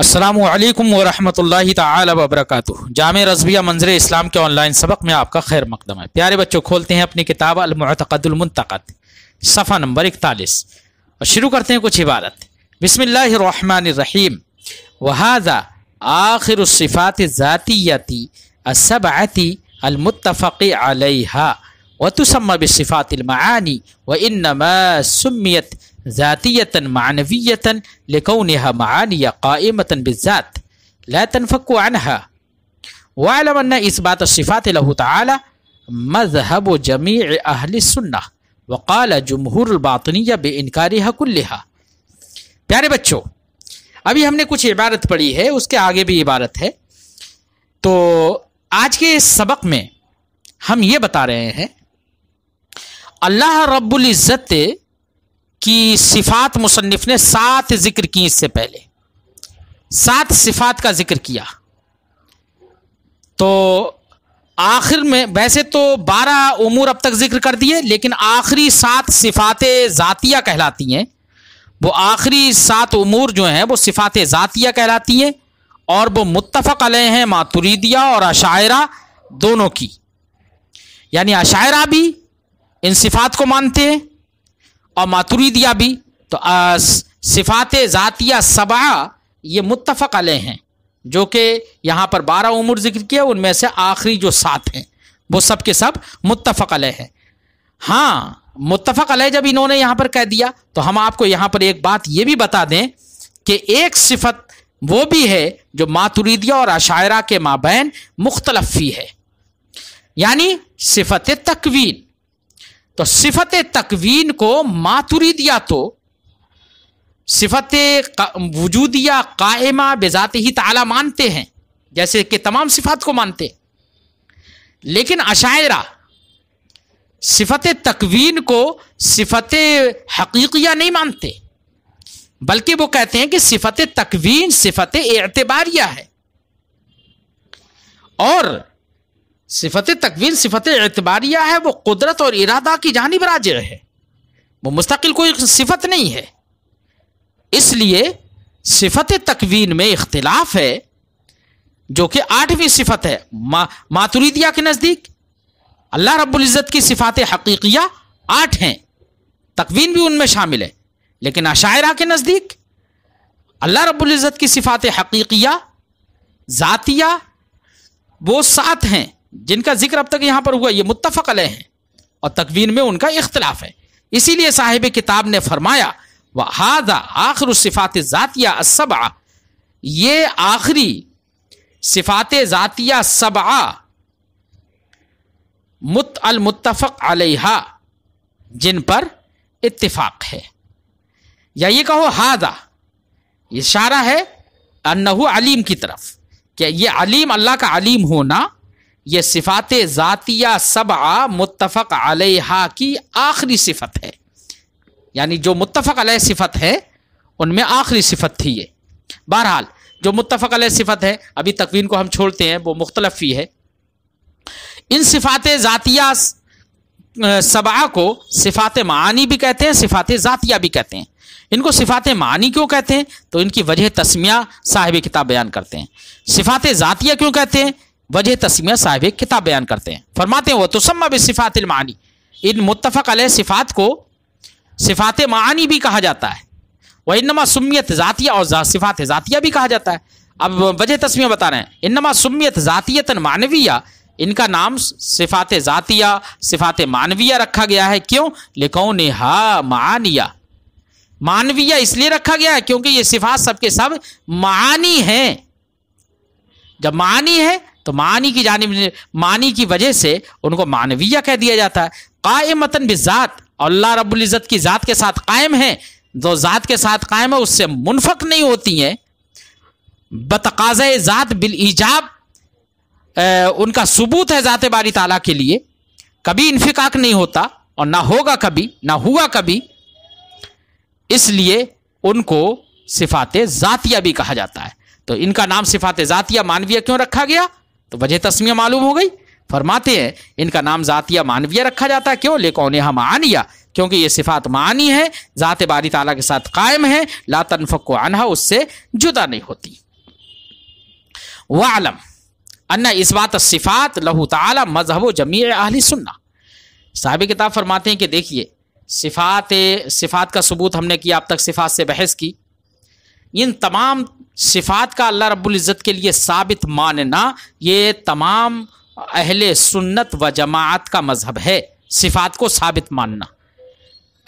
असलकम वरहमल तबरक जाम रजबिया मंजर इस्लाम के ऑनलाइन सबक में आपका खैर मकदम है प्यारे बच्चों खोलते हैं अपनी किताब अलमतकदमतकत सफ़ा नंबर इकतालीस और शुरू करते हैं कुछ इबारत बसमीम वहादा आखिर सिफ़ात ज़ाती असबाती अलमतफ़ी अलहा وتسمى بصفات المعاني وإنما سميت ذاتية معنوية لكونها معاني قائمة بالذات لا تنفك عنها واعلم أن إثبات الصفات له تعالى مذهب جميع أهل السنة وقال جمهور الباطنية بإنكارها كلها प्यारे बच्चों अभी हमने कुछ इबारत पढ़ी है उसके आगे भी इबारत है तो आज के इस سبق میں ہم یہ بتا رہے ہیں अल्लाह रब्बुल इज़्ज़त की सिफात मुसन्फ़ ने सात ज़िक्र की इससे पहले सात सिफात का ज़िक्र किया तो आखिर में वैसे तो बारह उमूर अब तक जिक्र कर दिए लेकिन आखिरी सात सिफात ज़ातिया कहलाती हैं वो आखिरी सात उमूर जो हैं वो सिफात ज़ातिया कहलाती हैं और वो मुतफ़ अलह हैं मातुरीदिया और अशायरा दोनों की यानी अशायरा भी इन सिफात को मानते हैं और मातुरीदिया भी तो सिफात ज़ातिया सबा ये मुतफ़ अले हैं जो कि यहाँ पर बारह उमर जिक्र किया उनमें से आखिरी जो सात हैं वो सब के सब मुतफ़ अले हैं हाँ मुतफ़ अलह जब इन्होंने यहाँ पर कह दिया तो हम आपको यहाँ पर एक बात ये भी बता दें कि एक सिफत वो भी है जो मातुरीदिया और अशायरा के माबैन मुख्तलफ़ी है यानी सिफत तकवीन तो सिफत तकवीन को मातुरीदिया तो सिफत वजूदिया कायमा बेजात ही ताला मानते हैं जैसे कि तमाम सिफात को मानते हैं लेकिन अशायरा सिफत तकवीन को सिफत हकीकिया नहीं मानते बल्कि वो कहते हैं कि सिफत तकवीन सिफत एतबारिया है और सिफत तकवीन सिफत एतबारिया है वो कुदरत और इरादा की जानब राज है वो मुस्तकिल कोई सिफत नहीं है इसलिए सिफत तकवीन में इख्तलाफ है जो कि आठवीं सिफत है मा, मातुरीदिया के नज़दीक अल्लाह रब्ज़त की सिफात हकीकिया आठ हैं तकवीन भी उनमें शामिल है लेकिन अशायरा के नज़दीक अल्लाह रब्ज़त की सिफात हकीकिया ज़ातिया वो सात हैं जिनका जिक्र अब तक यहाँ पर हुआ ये अलह हैं और तकवीन में उनका इख्तलाफ है इसीलिए साहिब किताब ने फरमाया व हादा आखिर सिफ़ात ज़ातिया सबा ये आखिरी सिफ़ात ज़ातिया सबा मुत अलमुतफ़ अलहा जिन पर इत्तिफाक है या ये कहो हादा इशारा है अन्नहू अलीम की तरफ क्या ये अलीम अल्लाह का अलीम होना ये सिफ़ात जतिया सबा मुतफ़ अलहा की आखिरी सिफत है यानी जो मुतफ़ अलह सिफत है उनमें आखिरी सिफत थी ये बहरहाल जो मुतफ अलह सिफत है अभी तकवीन को हम छोड़ते हैं वो मुख्तलफ ही है इन सिफ़ात जतिया सबा को सिफ़ात मानी भी कहते हैं सिफ़ात जतिया भी कहते हैं इनको सिफ़ात मानी क्यों कहते हैं तो इनकी वजह तस्मिया साहिब किताब बयान करते हैं सिफ़ात जतिया क्यों कहते हैं वजह तस्मिया साहब एक किताब बयान करते हैं फरमाते हैं वह तो सिफात मानी इन मुतफ़ अल सिफ़ात को सिफ़ात मानी भी कहा जाता है वह इनमा सुमियत ज़ातिया और सिफ़ात ज़ातिया भी कहा जाता है अब वजह तस्मिया बता रहे हैं इनमा सुमियत ज़ातियतन मानविया इनका नाम सिफ़ात ज़ातिया सिफ़ात मानविया रखा गया है क्यों लिखो ने हा मानिया मानवीय इसलिए रखा गया है क्योंकि ये सिफात सबके सब मानी हैं जब मानी है तो मानी की जानब मानी की वजह से उनको मानवीय कह दिया जाता है भी बिजात अल्लाह रबुल्ज़त की ज़ात के साथ कायम है जो ज़ात के साथ कायम है उससे मुनफक नहीं होती हैं बतकाज़ ज़ात बिल ईजाब उनका सबूत है ज़ात बारी ताला के लिए कभी इनफिकाक नहीं होता और ना होगा कभी ना हुआ कभी इसलिए उनको सिफात ज़ातिया भी कहा जाता है तो इनका नाम सिफात ज़ातिया मानवीय क्यों रखा गया तो वजह तस्मिया मालूम हो गई फरमाते हैं इनका नाम ज़ातिया मानवीय रखा जाता है क्यों हम मानिया क्योंकि ये सिफात मानी है ज़ात बारी ताला के साथ कायम है ला को अनहा उससे जुदा नहीं होती आलम अन्ना इस बात सिफात लहू ताला मजहब जमी आहली सुन्ना साहब किताब फरमाते हैं कि देखिए सिफात सिफात का सबूत हमने किया अब तक सिफात से बहस की इन तमाम सिफात का अल्लाह रब्ज़त के लिए साबित मानना ये तमाम अहल सुन्नत व जमात का मज़हब है सिफात को साबित मानना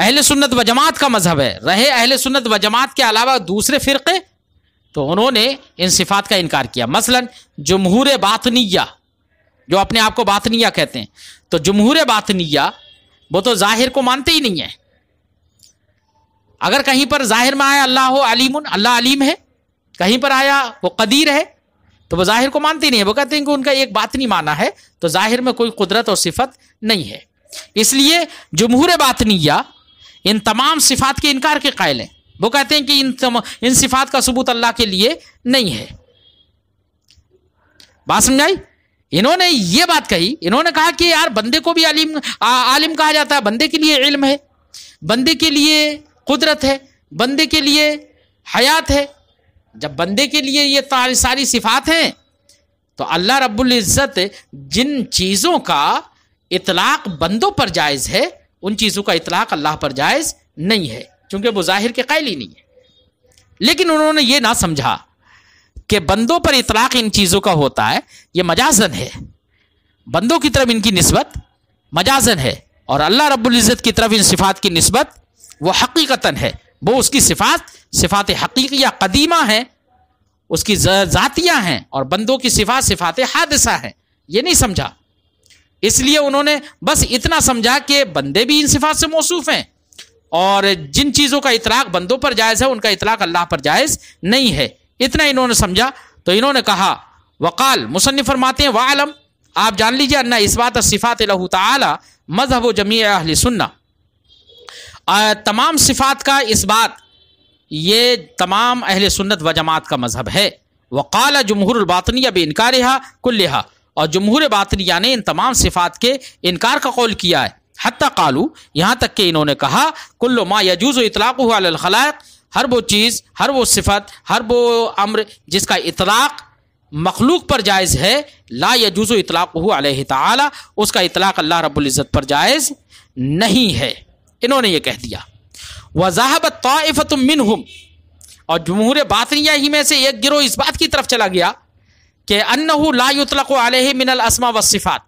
अहल सुन्नत व जमात का मज़हब है रहे अहल सुन्नत व जमात के अलावा दूसरे फ़िरक़े तो उन्होंने इन सिफात का इनकार किया मसलन जमहूर बातनिया जो अपने आप को बातनिया कहते हैं तो जमहूर बातनिया वो तो ज़ाहिर को मानते ही नहीं है अगर कहीं पर जाहिर में आया अल्लाह अलीम अल्लाह अलीम है कहीं पर आया वो कदीर है तो वो जाहिर को मानते नहीं है वो कहते हैं कि उनका एक बात नहीं माना है तो जाहिर में कोई कुदरत और सिफत नहीं है इसलिए जमहूर या इन तमाम सिफात के इनकार के कायल हैं वो कहते हैं कि इन तम, इन सिफात का सबूत अल्लाह के लिए नहीं है बात समझाई इन्होंने ये बात कही इन्होंने कहा कि यार बंदे को भी आलिम आ, आलिम कहा जाता है बंदे के लिए इल्म है बंदे के लिए कुदरत है बंदे के लिए हयात है जब बंदे के लिए ये सारी सिफात हैं तो अल्लाह रब्बुल इज़्ज़त जिन चीज़ों का इतलाक़ बंदों पर जायज़ है उन चीज़ों का इतलाक़ अल्लाह पर जायज़ नहीं है क्योंकि वो ज़ाहिर के कायल ही नहीं है लेकिन उन्होंने ये ना समझा कि बंदों पर इतलाक़ इन चीज़ों का होता है ये मजाजन है बंदों की तरफ इनकी नस्बत मजाजन है और अल्लाह रब्बुल इज़्ज़त की तरफ इन सिफात की नस्बत वो हकीकता है वो उसकी सिफात सिफात हकीकिया कदीमा है उसकी जतियाँ हैं और बंदों की सिफात सिफात हादसा है ये नहीं समझा इसलिए उन्होंने बस इतना समझा कि बंदे भी इन सिफात से मौसूफ हैं और जिन चीज़ों का इतलाक बंदों पर जायज़ है उनका इतलाक अल्लाह पर जायज़ नहीं है इतना इन्होंने समझा तो इन्होंने कहा वकाल मुसनफ़ फरमाते हैं वालम आप जान लीजिए अन्ना इस बात सिफ़ात लहू तला मजहब जमी अहल सुन्ना तमाम सिफात का इस बात ये तमाम अहल सुन्नत व जमात का मज़हब है वक़ाल जमहूर बातनिया बे इनकार कुल्हा और जमहूर बातनिया ने इन तमाम सिफात के इनकार का कौल किया है हती कालू यहाँ तक कि इन्होंने कहा कुल्लो माँ यजूज़ इतलाक़लाक हर वो चीज़ हर वो सिफत हर वो अम्र जिसका इतलाक़ मखलूक पर जायज़ है ला यजूज़ इतलाक़ उसका इतलाक़ अल्लाह रबुल्ज़त पर जायज़ नहीं है इन्होंने ये कह दिया वजाहब तोफ़त मिनहुम और जमहूर बातनिया ही में से एक गिरोह इस बात की तरफ चला गया कि अन्नहू लातलक आलह मिनल असमा व सिफ़ात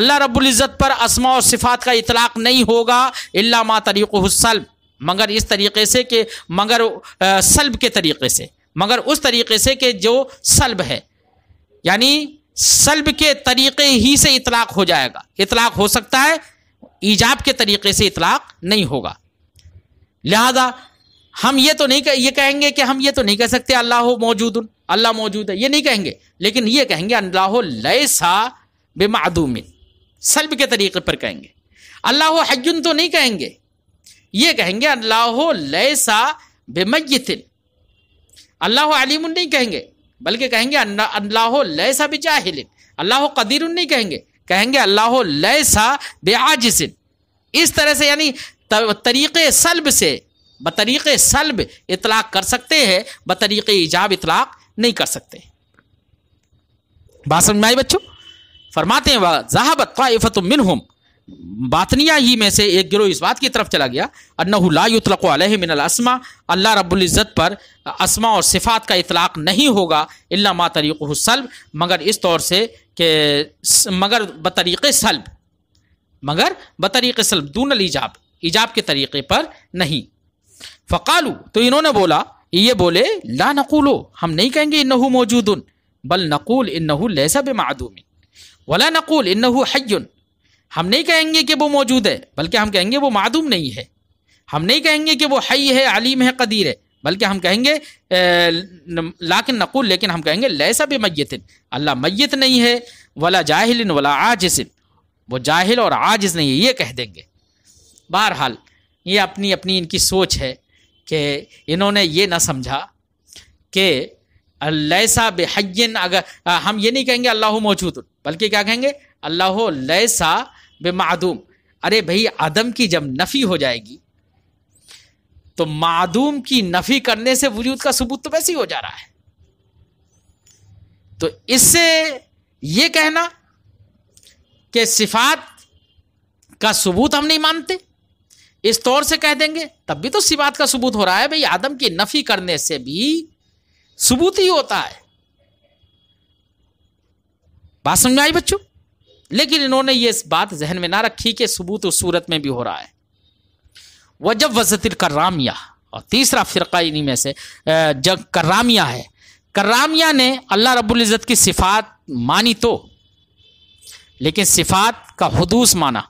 अल्लाह रब्ज़त पर असमा और सिफ़ात का इतलाक़ नहीं होगा इल्ला मा तरीक़ल मगर इस तरीके से कि मगर आ, सल्ब के तरीके से मगर उस तरीके से कि जो सल्ब है यानी सल्ब के तरीके ही से इतलाक़ हो जाएगा इतलाक़ हो सकता है ईजाब के तरीके से इतलाक़ नहीं होगा लिहाजा हम ये तो नहीं कह, ये कहेंगे कि हम ये तो नहीं कह सकते अल्लाह मौजूद अल्लाह मौजूद है ये नहीं कहेंगे लेकिन ये कहेंगे अल्लाह लैसा बेमादूमिन सलब के तरीके पर कहेंगे अल्लाह हजुन तो नहीं कहेंगे ये कहेंगे अल्लाह लैसा बेमयतिन अल्लाह अलीम नहीं कहेंगे बल्कि कहेंगे अल्लाह लैसा बेजाहिल अल्लाह कदीर नहीं कहेंगे कहेंगे अल्लाह लैसा बेआजिन इस तरह से यानी तरीक़े सलब से बतरीक़ सलब इतलाक़ कर सकते हैं बतरीक़ ईजाब इतलाक़ नहीं कर सकते बात समझ में आई बच्चों फरमाते हैं वाह जहाबत फ़ाइफ़त हम बातनिया ही में से एक गिरोह इस बात की तरफ चला गया अन्नहुलातलक अल्लाह रबुल्ज़त पर असमा और सिफ़ात का इतलाक़ नहीं होगा इल्ला मा तरीक़ल मगर इस तौर से कि मगर बतरीक़ सल्ब मगर बतरीक़ सल्ब दून ईजाब ईजाब के तरीक़े पर नहीं फ़कालू तो इन्होंने बोला ये बोले ला नकूलो हम नहीं कहेंगे इन्नहु मौजूद बल नकूल इन्नहु लैसा बेमादूमिन वला नकूल इन्नहु हय्युन हम नहीं कहेंगे कि वो मौजूद है बल्कि हम कहेंगे वो मादूम नहीं है हम नहीं कहेंगे कि वो हई है अलीम है कदीर है बल्कि हम कहेंगे लाकिन नकुल लेकिन हम कहेंगे लैसा भी मैतिन अल्लाह मैत नहीं है वला जाहिल वला आजिसिन वो जाहिल और आजिज नहीं है ये कह देंगे बहरहाल ये अपनी अपनी इनकी सोच है कि इन्होंने ये ना समझा कि लैसा बेहन अगर हम ये नहीं कहेंगे अल्लाह मौजूद बल्कि क्या कहेंगे अल्लाह लैसा बेमादूम अरे भाई आदम की जब नफ़ी हो जाएगी तो मादूम की नफ़ी करने से वजूद का सबूत तो वैसे ही हो जा रहा है तो इससे ये कहना कि सिफात का सबूत हम नहीं मानते इस तौर से कह देंगे तब भी तो सिफात का सबूत हो रहा है भाई आदम की नफ़ी करने से भी सबूत ही होता है बात समझ आई बच्चों लेकिन इन्होंने ये इस बात जहन में ना रखी कि सबूत उस सूरत में भी हो रहा है वजब वजतिल करामिया और तीसरा फ़िरका इन्हीं में से जब करामिया है करामिया ने अल्लाह रबुल्जत की सिफात मानी तो लेकिन सिफात का हदूस माना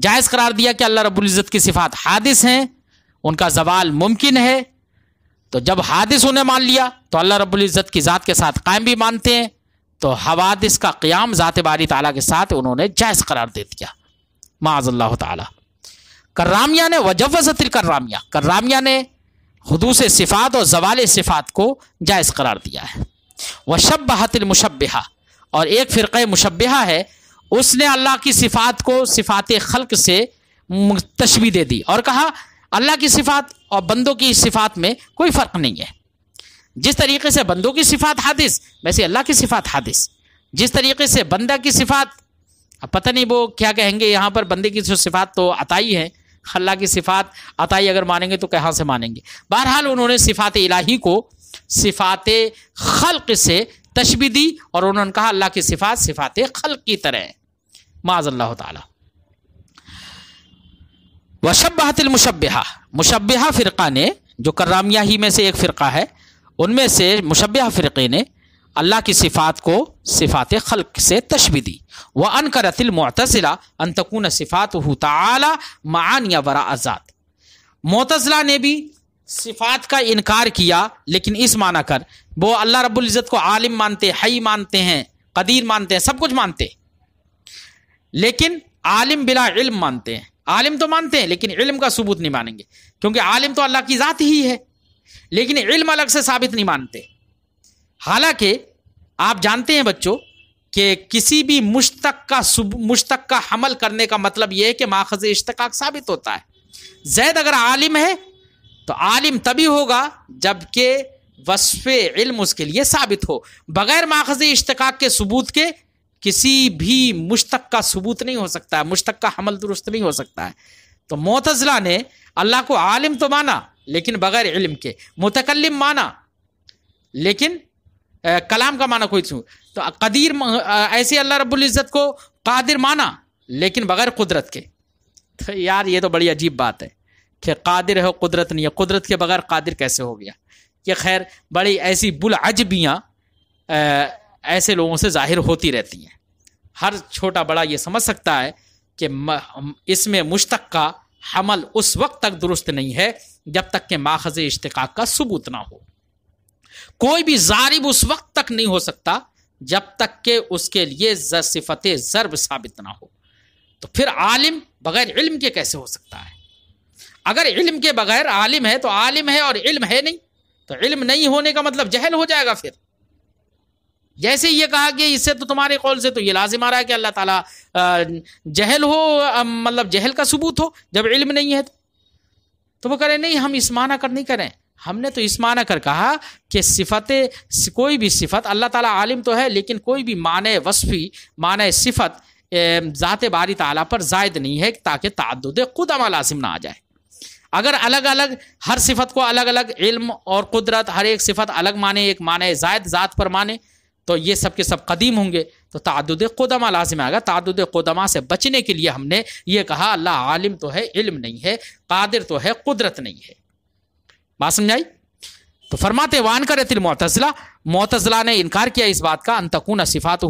जायज़ करार दिया कि अल्लाह रब्ज़त की सिफात हादिस हैं उनका जवाल मुमकिन है तो जब हादिस उन्हें मान लिया तो अल्लाह रब्ज़त की ज़ात के साथ कायम भी मानते हैं तो हवादिस का क़्याम ज़ात बारी ताली के साथ उन्होंने जायज़ करार दे दिया माजल्ला ताली कर्रामिया ने वजवज़ करामिया कर्रामिया ने हदूस सिफ़ात और जवाल सिफ़ात को जायज़ करार दिया है वशबहतिल मुशबा और एक फ़िरक़ मुशबहा है उसने अल्लाह की सिफ़ात को सिफ़ात खल्क से तशबी दे दी और कहा अल्लाह की सिफ़ात और बंदों की सिफ़ात में कोई फ़र्क नहीं है जिस तरीके से बंदों की सिफात हादिस वैसे अल्लाह की सिफात हादिस जिस तरीके से बंदा की सिफात अब पता नहीं वो क्या कहेंगे यहाँ पर बंदे की जो सिफात तो अताई है अल्लाह की सिफात अताई अगर मानेंगे तो कहाँ से मानेंगे बहरहाल उन्होंने सिफात इलाही को सिफात खल्क से तशबी दी और उन्होंने कहा अल्लाह की सिफात सिफात खल की तरह है माजल्ला ताली वशबातिल मुशबहा फ़िरका ने जो कर्रामिया ही में से एक फ़िरका है उनमें से मुशबह फ़िरक़े ने अल्लाह की सिफ़ात को सिफ़ात खल्क से तशबी दी व अनकरतिल मतजिला अनतकून सिफ़ात हु मान या वरा आज़ाद मतजिला ने भी सिफ़ात का इनकार किया लेकिन इस माना कर वो अल्लाह रब्ज़त को आलिम मानते हई मानते हैं कदीर मानते हैं सब कुछ मानते लेकिन आलिम बिला इल्म मानते हैं आलिम तो मानते हैं लेकिन इल्म का सबूत नहीं मानेंगे क्योंकि आलिम तो अल्लाह की ज़ात ही है लेकिन इल्म अलग से साबित नहीं मानते हालांकि आप जानते हैं बच्चों कि किसी भी मुश्तक का मुश्तक का हमल करने का मतलब यह है कि माखज इश्तकाक साबित होता है जैद अगर आलिम है तो आलिम तभी होगा जबकि वसफ़ इल्म उसके लिए साबित हो बगैर माखज इश्तकाक के सबूत के किसी भी मुश्तक का सबूत नहीं हो सकता है मुश्तक का हमल दुरुस्त नहीं हो सकता है तो मोतजला ने अल्लाह को आलिम तो माना लेकिन बगैर इल्म के मुतकलम माना लेकिन आ, कलाम का माना कोई तो कदीर ऐसे अल्लाह रब्ज़त को कादिर माना लेकिन बगैर कुदरत के तो यार ये तो बड़ी अजीब बात है कि कादिर है कुदरत नहीं है कुदरत के बगैर कादिर कैसे हो गया ये खैर बड़ी ऐसी बुलअजबियाँ ऐसे लोगों से जाहिर होती रहती हैं हर छोटा बड़ा ये समझ सकता है कि इसमें मुश्तक का हमल उस वक्त तक दुरुस्त नहीं है जब तक के माखज इश्तकाक का सबूत ना हो कोई भी जारिब उस वक्त तक नहीं हो सकता जब तक के उसके लिए सिफत ज़रब साबित ना हो तो फिर आलिम बगैर इल्म के कैसे हो सकता है अगर इल्म के बगैर आलिम है तो आलिम है और इल्म है नहीं तो इल्म नहीं होने का मतलब जहल हो जाएगा फिर जैसे ये कहा कि इससे तो तुम्हारे कौल से तो ये लाजिम आ रहा है कि अल्लाह ताला जहल हो मतलब जहल का सबूत हो जब इल्म नहीं है तो तो वो करें नहीं हम इस माना कर नहीं करें हमने तो इस माना कर कहा कि सिफत कोई भी सिफत अल्लाह ताला आलिम तो है लेकिन कोई भी मान वसफ़ी मान सिफत ज़ात बारी ताला पर जायद नहीं है ताकि तद खुद अमा लाजिम ना आ जाए अगर अलग अलग हर सिफत को अलग अलग इल्म और कुदरत हर एक सिफत अलग माने एक माने जायद ज़ात पर माने तो ये सब के सब कदीम होंगे तो तदुद कदमा लाजिम आएगा तादद कदमा से बचने के लिए हमने ये कहा अल्लाह आलिम तो है इल्म नहीं है कादिर तो है कुदरत नहीं है बात समझाई तो फरमाते वान कर मोतजला मोतजला ने इनकार किया इस बात का अंतकून सिफ़ात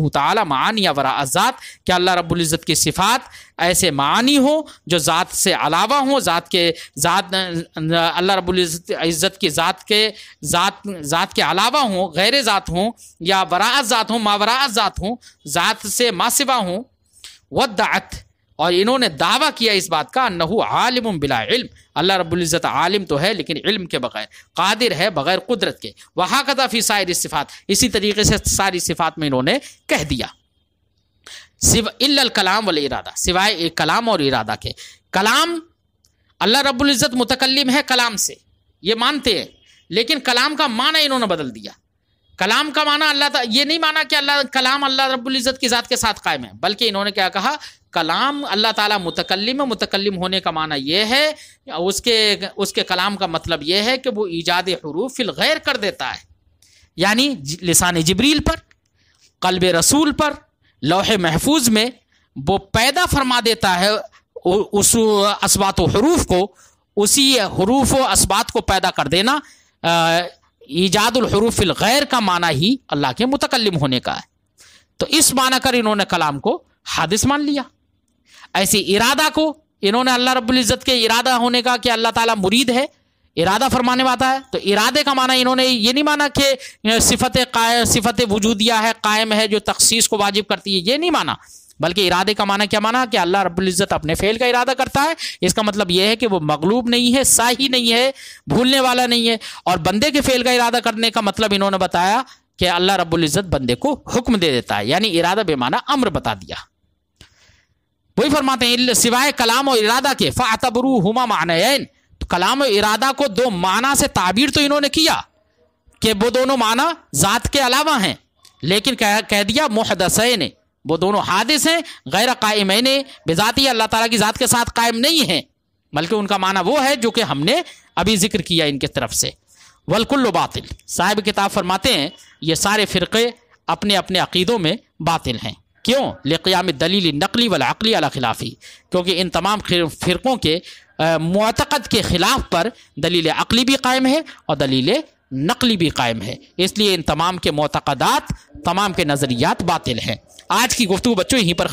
मान या वरा अज़ात क्या अल्लाह रब्ज़त की सिफ़ात ऐसे मानी हो जो ज़ात से अलावा हो ज़ात के ज़ात अल्लाह रब्ज़त की ज़ात के ज़ात ज़ात के अलावा हों गैर ज़ात हों या वरा ज़ात हों मावरा ज़ात हों ज़ात से मासिवा हों वदात और इन्होंने दावा किया इस बात का नहू आलिम बिला इल्म अल्लाह रब्ज़त आलिम तो है लेकिन इल्म के बगैर कादिर है बगैर कुदरत के वहाँ का फी सायर सिफ़ात इसी तरीके से सारी सिफ़ात में इन्होंने कह दिया सिव कलाम वाल इरादा सिवाय कलाम और इरादा के कलाम अल्लाह रब्ज़त मुतकलम है कलाम से ये मानते हैं लेकिन कलाम का माना इन्होंने बदल दिया कलाम का माना अल्लाह ये नहीं माना कि अल्लाह कलाम अल्लाह रब्ज़त की ज़ात के साथ कायम है बल्कि इन्होंने क्या कहा कलाम अल्लाह ताला मुतकलम मुतकलम होने का माना यह है उसके उसके कलाम का मतलब यह है कि वो ईजाद हरूफ फिल गैर कर देता है यानी लिसान जबरील पर कल्ब रसूल पर लौह महफूज में वो पैदा फरमा देता है उस असबात हरूफ को उसी हरूफ व असबात को पैदा कर देना ईजादहरूफिल गैर का माना ही अल्लाह के मुतकलम होने का है तो इस माना कर इन्होंने कलाम को हादिस मान लिया ऐसे इरादा को इन्होंने अल्लाह रब्बुल इज़्ज़त के इरादा होने का कि अल्लाह ताला मुरीद है इरादा फरमाने वाता है तो इरादे का माना इन्होंने ये नहीं माना कि सिफत सिफत वजूदिया है कायम है जो तख्सीस को वाजिब करती है ये नहीं माना बल्कि इरादे का माना क्या माना कि अल्लाह रब्ज़त अपने फ़ेल का इरादा करता है इसका मतलब यह है कि वो मगलूब नहीं है साही नहीं है भूलने वाला नहीं है और बंदे के फ़ेल का इरादा करने का मतलब इन्होंने बताया कि अल्लाह रबुल्जत बंदे को हुक्म दे देता है यानी इरादा बेमाना अम्र बता दिया वही फरमाते हैं सिवाय कलाम और इरादा के फ़ातबरू हुमा मानयन तो कलाम और इरादा को दो माना से ताबीर तो इन्होंने किया कि वो दोनों माना ज़ात के अलावा हैं लेकिन कह, कह दिया ने वो दोनों हादिस हैं गैर क़ायम ने बेज़ाती अल्लाह ताला की ज़ात के साथ कायम नहीं हैं बल्कि उनका माना वो है जो कि हमने अभी जिक्र किया इनके तरफ से वलकुल्लो बातिल साहिब किताब फरमाते हैं ये सारे फ़िरक़े अपने अपने अकीदों में बातिल हैं क्यों लेम दलील नकली अकली अला खिलाफ़ी क्योंकि इन तमाम फ़िरक़ों के मतकद के ख़िलाफ़ पर दलील अकली भी कायम है और दलील नकली भी कायम है इसलिए इन तमाम के मतकदात तमाम के नज़रियात बातिल हैं आज की गुफ्तु बच्चों यहीं पर